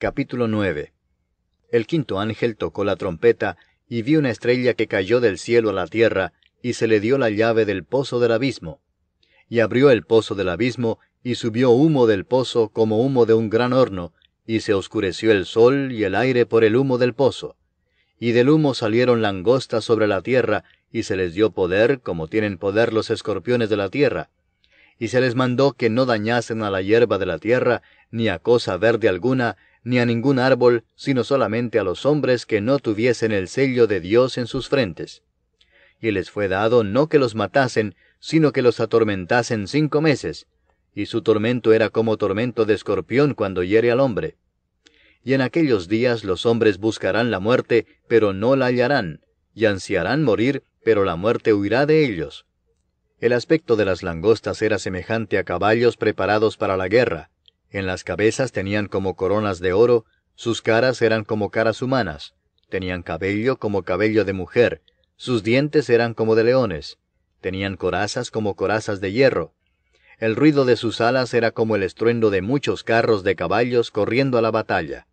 Capítulo 9 El quinto ángel tocó la trompeta, y vi una estrella que cayó del cielo a la tierra, y se le dio la llave del pozo del abismo. Y abrió el pozo del abismo, y subió humo del pozo como humo de un gran horno, y se oscureció el sol y el aire por el humo del pozo. Y del humo salieron langostas sobre la tierra, y se les dio poder como tienen poder los escorpiones de la tierra, y se les mandó que no dañasen a la hierba de la tierra, ni a cosa verde alguna, ni a ningún árbol, sino solamente a los hombres que no tuviesen el sello de Dios en sus frentes. Y les fue dado no que los matasen, sino que los atormentasen cinco meses, y su tormento era como tormento de escorpión cuando hiere al hombre. Y en aquellos días los hombres buscarán la muerte, pero no la hallarán, y ansiarán morir, pero la muerte huirá de ellos. El aspecto de las langostas era semejante a caballos preparados para la guerra. En las cabezas tenían como coronas de oro, sus caras eran como caras humanas, tenían cabello como cabello de mujer, sus dientes eran como de leones, tenían corazas como corazas de hierro. El ruido de sus alas era como el estruendo de muchos carros de caballos corriendo a la batalla.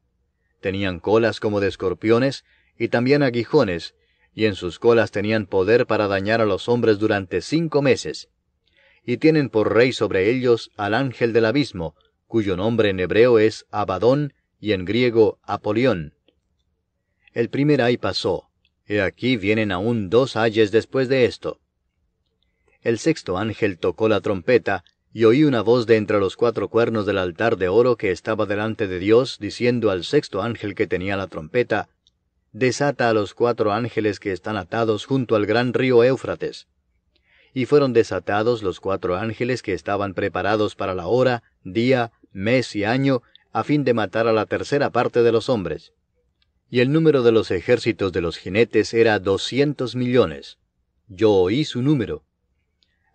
Tenían colas como de escorpiones y también aguijones, y en sus colas tenían poder para dañar a los hombres durante cinco meses, y tienen por rey sobre ellos al ángel del abismo, cuyo nombre en hebreo es Abadón y en griego Apolión. El primer ay pasó, y aquí vienen aún dos ayes después de esto. El sexto ángel tocó la trompeta, y oí una voz de entre los cuatro cuernos del altar de oro que estaba delante de Dios, diciendo al sexto ángel que tenía la trompeta, desata a los cuatro ángeles que están atados junto al gran río Éufrates. Y fueron desatados los cuatro ángeles que estaban preparados para la hora, día, mes y año, a fin de matar a la tercera parte de los hombres. Y el número de los ejércitos de los jinetes era doscientos millones. Yo oí su número.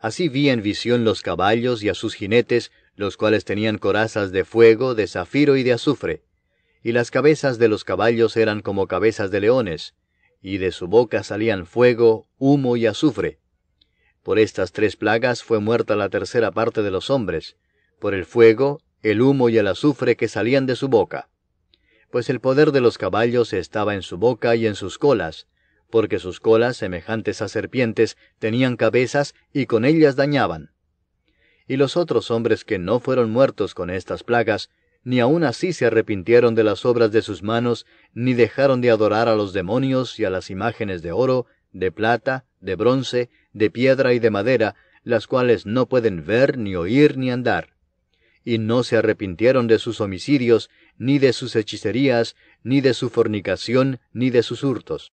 Así vi en visión los caballos y a sus jinetes, los cuales tenían corazas de fuego, de zafiro y de azufre y las cabezas de los caballos eran como cabezas de leones, y de su boca salían fuego, humo y azufre. Por estas tres plagas fue muerta la tercera parte de los hombres, por el fuego, el humo y el azufre que salían de su boca. Pues el poder de los caballos estaba en su boca y en sus colas, porque sus colas, semejantes a serpientes, tenían cabezas y con ellas dañaban. Y los otros hombres que no fueron muertos con estas plagas ni aun así se arrepintieron de las obras de sus manos, ni dejaron de adorar a los demonios y a las imágenes de oro, de plata, de bronce, de piedra y de madera, las cuales no pueden ver, ni oír, ni andar. Y no se arrepintieron de sus homicidios, ni de sus hechicerías, ni de su fornicación, ni de sus hurtos.